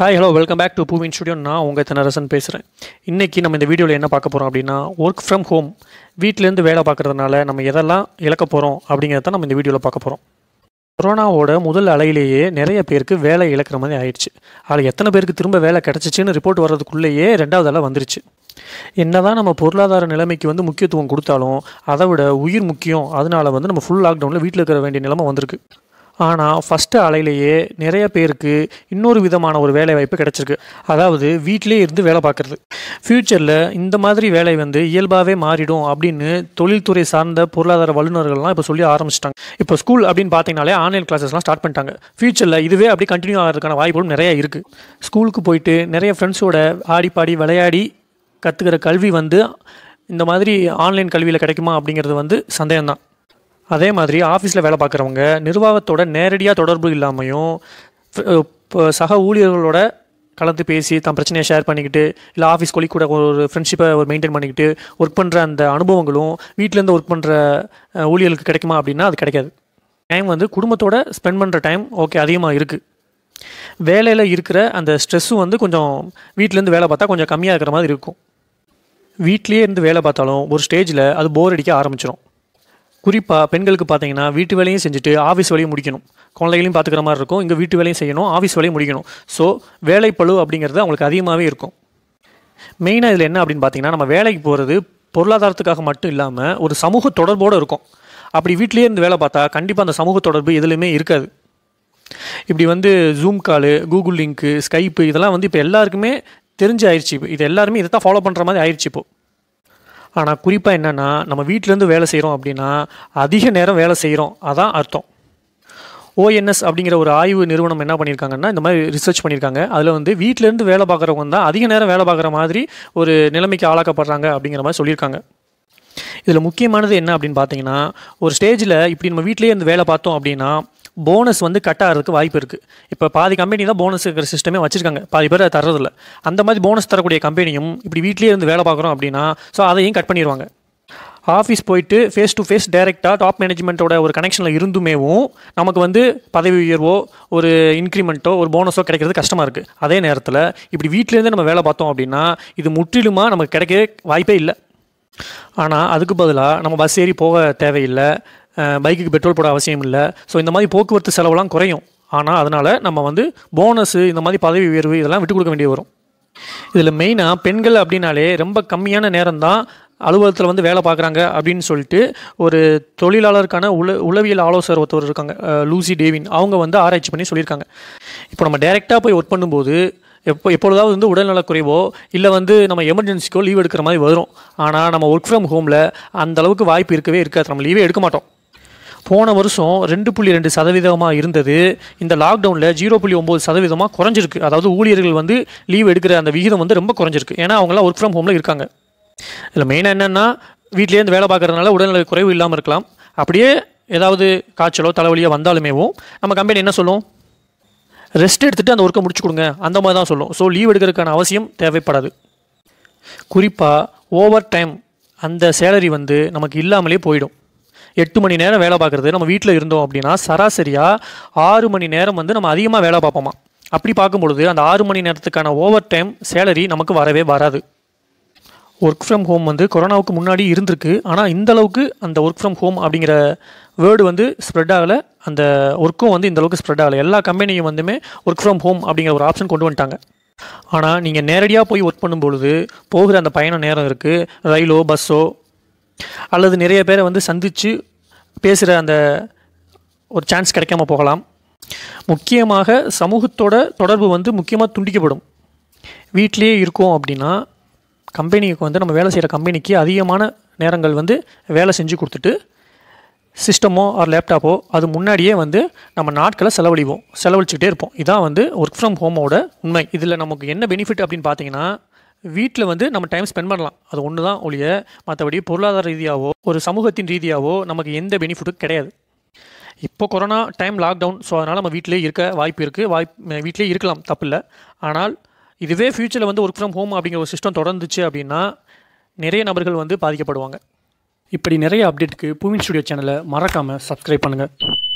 hi hello welcome back to பூவின் studio நான் உங்கள் தனரசன் பேசுகிறேன் இன்றைக்கி நம்ம இந்த வீடியோவில் என்ன பார்க்க போகிறோம் அப்படின்னா ஒர்க் ஃப்ரம் ஹோம் வீட்டிலேருந்து வேலை பார்க்குறதுனால நம்ம எதெல்லாம் இழக்க போகிறோம் அப்படிங்கிறத நம்ம இந்த வீடியோவில் பார்க்க போகிறோம் கொரோனாவோட முதல் அலையிலேயே நிறைய பேருக்கு வேலை இழக்கிற மாதிரி ஆயிடுச்சு அதில் எத்தனை பேருக்கு திரும்ப வேலை கிடச்சிச்சின்னு ரிப்போர்ட் வர்றதுக்குள்ளேயே ரெண்டாவது அலை வந்துருச்சு என்னதான் நம்ம பொருளாதார நிலைமைக்கு வந்து முக்கியத்துவம் கொடுத்தாலும் அதை விட உயிர் முக்கியம் அதனால வந்து நம்ம ஃபுல் லாக்டவுனில் வீட்டில் இருக்கிற வேண்டிய நிலைமை வந்திருக்கு ஆனால் ஃபஸ்ட்டு அலையிலேயே நிறைய பேருக்கு இன்னொரு விதமான ஒரு வேலை வாய்ப்பு கிடச்சிருக்கு அதாவது வீட்டிலே இருந்து வேலை பார்க்குறது ஃப்யூச்சரில் இந்த மாதிரி வேலை வந்து இயல்பாகவே மாறிடும் அப்படின்னு தொழில்துறை சார்ந்த பொருளாதார வல்லுநர்கள்லாம் இப்போ சொல்லி ஆரம்பிச்சிட்டாங்க இப்போ ஸ்கூல் அப்படின்னு பார்த்தீங்கனாலே ஆன்லைன் கிளாஸஸ்லாம் ஸ்டார்ட் பண்ணிட்டாங்க ஃப்யூச்சரில் இதுவே அப்படி கண்டினியூ ஆகிறதுக்கான வாய்ப்புகளும் நிறையா இருக்குது ஸ்கூலுக்கு போயிட்டு நிறைய ஃப்ரெண்ட்ஸோட ஆடி பாடி விளையாடி கற்றுக்கிற கல்வி வந்து இந்த மாதிரி ஆன்லைன் கல்வியில் கிடைக்குமா அப்படிங்கிறது வந்து சந்தேகம்தான் அதே மாதிரி ஆஃபீஸில் வேலை பார்க்குறவங்க நிர்வாகத்தோட நேரடியாக தொடர்பு இல்லாமையும் சக ஊழியர்களோட கலந்து பேசி தன் பிரச்சனையை ஷேர் பண்ணிக்கிட்டு இல்லை ஆஃபீஸ் கொலி கூட ஒரு ஃப்ரெண்ட்ஷிப்பை ஒரு மெயின்டைன் பண்ணிக்கிட்டு ஒர்க் பண்ணுற அந்த அனுபவங்களும் வீட்டிலேருந்து ஒர்க் பண்ணுற ஊழியர்களுக்கு கிடைக்குமா அப்படின்னா அது கிடைக்காது டைம் வந்து குடும்பத்தோட ஸ்பெண்ட் பண்ணுற டைம் ஓகே அதிகமாக இருக்குது வேலையில் இருக்கிற அந்த ஸ்ட்ரெஸ்ஸும் வந்து கொஞ்சம் வீட்டிலேருந்து வேலை பார்த்தா கொஞ்சம் கம்மியாக இருக்கிற மாதிரி இருக்கும் வீட்லேயே இருந்து வேலை பார்த்தாலும் ஒரு ஸ்டேஜில் அது போர் அடிக்க ஆரம்பிச்சிடும் குறிப்பாக பெண்களுக்கு பார்த்தீங்கன்னா வீட்டு வேலையும் செஞ்சுட்டு ஆஃபீஸ் வேலையும் முடிக்கணும் குழந்தைகளையும் பார்த்துக்கிற மாதிரி இருக்கும் இங்கே வீட்டு வேலையும் செய்யணும் ஆஃபீஸ் வேலையும் முடிக்கணும் ஸோ வேலைப்பழு அப்படிங்கிறது அவங்களுக்கு அதிகமாகவே இருக்கும் மெயினாக இதில் என்ன அப்படின்னு பார்த்தீங்கன்னா நம்ம வேலைக்கு போகிறது பொருளாதாரத்துக்காக மட்டும் இல்லாமல் ஒரு சமூக தொடர்போடு இருக்கும் அப்படி வீட்டிலே இருந்து வேலை பார்த்தா கண்டிப்பாக அந்த சமூக தொடர்பு எதுலையுமே இருக்காது இப்படி வந்து ஜூம் காலு கூகுள் லிங்க்கு ஸ்கைப்பு இதெல்லாம் வந்து இப்போ எல்லாருக்குமே தெரிஞ்சு ஆயிடுச்சு இப்போ இது எல்லாருமே இதை தான் ஃபாலோ பண்ணுற மாதிரி ஆயிடுச்சு இப்போது ஆனால் குறிப்பாக என்னென்னா நம்ம வீட்டிலேருந்து வேலை செய்கிறோம் அப்படின்னா அதிக நேரம் வேலை செய்கிறோம் அதான் அர்த்தம் ஓஎன்எஸ் அப்படிங்கிற ஒரு ஆய்வு நிறுவனம் என்ன பண்ணியிருக்காங்கன்னா இந்த மாதிரி ரிசர்ச் பண்ணியிருக்காங்க அதில் வந்து வீட்டிலேருந்து வேலை பார்க்குறவங்க தான் அதிக நேரம் வேலை பார்க்குற மாதிரி ஒரு நிலைமைக்கு ஆளாக்கப்படுறாங்க அப்படிங்கிற மாதிரி சொல்லியிருக்காங்க இதில் முக்கியமானது என்ன அப்படின்னு பார்த்தீங்கன்னா ஒரு ஸ்டேஜில் இப்படி நம்ம வீட்டிலேயே இருந்து வேலை பார்த்தோம் அப்படின்னா போனஸ் வந்து கட் ஆகிறதுக்கு வாய்ப்பு இருக்குது இப்போ பாதி கம்பெனி தான் போனஸ் இருக்கிற சிஸ்டமே வச்சுருக்காங்க பாதி பேர் அதை தரதில்ல அந்த மாதிரி போனஸ் தரக்கூடிய கம்பெனியும் இப்படி வீட்லேயே இருந்து வேலை பார்க்குறோம் அப்படின்னா ஸோ அதையும் கட் பண்ணிடுவாங்க ஆஃபீஸ் போயிட்டு ஃபேஸ் டு ஃபேஸ் டைரெக்டாக டாப் மேனேஜ்மெண்ட்டோட ஒரு கனெக்ஷனில் இருந்துமேவும் நமக்கு வந்து பதவி உயர்வோ ஒரு இன்க்ரிமெண்ட்டோ ஒரு போனஸோ கிடைக்கிறது கஷ்டமாக இருக்குது அதே நேரத்தில் இப்படி வீட்டிலேருந்து நம்ம வேலை பார்த்தோம் அப்படின்னா இது முற்றிலுமாக நமக்கு கிடைக்க வாய்ப்பே இல்லை ஆனால் அதுக்கு பதிலாக நம்ம பஸ் ஏறி போக தேவையில்லை பைக்குக்கு பெட்ரோல் போட அவசியம் இல்லை ஸோ இந்த மாதிரி போக்குவரத்து செலவெல்லாம் குறையும் ஆனால் அதனால் நம்ம வந்து போனஸு இந்த மாதிரி பதவி உயர்வு இதெல்லாம் விட்டு கொடுக்க வேண்டிய வரும் இதில் மெயினாக பெண்கள் அப்படின்னாலே ரொம்ப கம்மியான நேரம் தான் அலுவலகத்தில் வந்து வேலை பார்க்குறாங்க அப்படின்னு சொல்லிட்டு ஒரு தொழிலாளருக்கான உள உளவியல் ஆலோசகர் ஒருத்தர் இருக்காங்க லூசி டேவின் அவங்க வந்து ஆராய்ச்சி பண்ணி சொல்லியிருக்காங்க இப்போ நம்ம டைரெக்டாக போய் ஒர்க் பண்ணும்போது எப்போ எப்பொழுதாவது வந்து உடல்நல குறைவோ இல்லை வந்து நம்ம எமர்ஜென்சிக்கோ லீவ் எடுக்கிற மாதிரி வரும் ஆனால் நம்ம ஒர்க் ஃப்ரம் ஹோமில் அந்தளவுக்கு வாய்ப்பு இருக்கவே இருக்காது நம்ம லீவே எடுக்க மாட்டோம் போன வருஷம் ரெண்டு புள்ளி ரெண்டு சதவீதமாக இருந்தது இந்த லாக்டவுனில் ஜீரோ புள்ளி ஒம்பது சதவீதமாக குறைஞ்சிருக்கு அதாவது ஊழியர்கள் வந்து லீவ் எடுக்கிற அந்த விகிதம் வந்து ரொம்ப குறைஞ்சிருக்கு ஏன்னா அவங்களாம் ஒர்க் ஃப்ரம் ஹோமில் இருக்காங்க இதில் மெயினாக என்னென்னா வீட்டிலேருந்து வேலை பார்க்குறதுனால உடல்நிலை குறைவு இல்லாமல் இருக்கலாம் அப்படியே ஏதாவது காய்ச்சலோ தலைவலியோ வந்தாலுமேவும் நம்ம கம்பெனி என்ன சொல்லும் ரெஸ்ட் எடுத்துகிட்டு அந்த ஒர்க்கை முடிச்சு கொடுங்க அந்த மாதிரி தான் சொல்லும் ஸோ லீவ் எடுக்கிறதுக்கான அவசியம் தேவைப்படாது குறிப்பாக ஓவர் டைம் அந்த சேலரி வந்து நமக்கு இல்லாமலே போயிடும் எட்டு மணி நேரம் வேலை பார்க்குறது நம்ம வீட்டில் இருந்தோம் அப்படின்னா சராசரியாக ஆறு மணி நேரம் வந்து நம்ம அதிகமாக வேலை பார்ப்போமா அப்படி பார்க்கும்பொழுது அந்த ஆறு மணி நேரத்துக்கான ஓவர் டைம் சேலரி நமக்கு வரவே வராது ஒர்க் ஃப்ரம் ஹோம் வந்து கொரோனாவுக்கு முன்னாடி இருந்திருக்கு ஆனால் இந்தளவுக்கு அந்த ஒர்க் ஃப்ரம் ஹோம் அப்படிங்கிற வேர்டு வந்து ஸ்ப்ரெட் ஆகலை அந்த ஒர்க்கும் வந்து இந்தளவுக்கு ஸ்ப்ரெட் ஆகலை எல்லா கம்பெனியும் வந்துமே ஒர்க் ஃப்ரம் ஹோம் அப்படிங்கிற ஒரு ஆப்ஷன் கொண்டு வந்துட்டாங்க ஆனால் நீங்கள் நேரடியாக போய் ஒர்க் பண்ணும்பொழுது போகிற அந்த பயண நேரம் இருக்குது ரயிலோ பஸ்ஸோ அல்லது நிறைய பேரை வந்து சந்தித்து பேசுகிற அந்த ஒரு சான்ஸ் கிடைக்காம போகலாம் முக்கியமாக சமூகத்தோட தொடர்பு வந்து முக்கியமாக துண்டிக்கப்படும் வீட்லேயே இருக்கோம் அப்படின்னா கம்பெனிக்கு வந்து நம்ம வேலை செய்கிற கம்பெனிக்கு அதிகமான நேரங்கள் வந்து வேலை செஞ்சு கொடுத்துட்டு சிஸ்டமோ ஆர் லேப்டாப்போ அது முன்னாடியே வந்து நம்ம நாட்களை செலவழிவோம் செலவழிச்சுக்கிட்டே இருப்போம் இதான் வந்து ஒர்க் ஃப்ரம் ஹோமோட உண்மை இதில் நமக்கு என்ன பெனிஃபிட் அப்படின்னு பார்த்தீங்கன்னா வீட்டில் வந்து நம்ம டைம் ஸ்பெண்ட் பண்ணலாம் அது ஒன்று தான் ஒழிய மற்றபடி பொருளாதார ரீதியாகவோ ஒரு சமூகத்தின் ரீதியாகவோ நமக்கு எந்த பெனிஃபிட்டும் கிடையாது இப்போ கொரோனா டைம் லாக்டவுன் ஸோ அதனால் நம்ம வீட்டிலே இருக்க வாய்ப்பு இருக்குது வாய்ப் வீட்டிலே இருக்கலாம் தப்பில்லை ஆனால் இதுவே ஃப்யூச்சரில் வந்து ஒர்க் ஃப்ரம் ஹோம் அப்படிங்கிற ஒரு சிஸ்டம் தொடர்ந்துச்சு அப்படின்னா நிறைய நபர்கள் வந்து பாதிக்கப்படுவாங்க இப்படி நிறைய அப்டேட்டுக்கு பூவின் ஸ்டுடியோ சேனலை மறக்காமல் சப்ஸ்கிரைப் பண்ணுங்கள்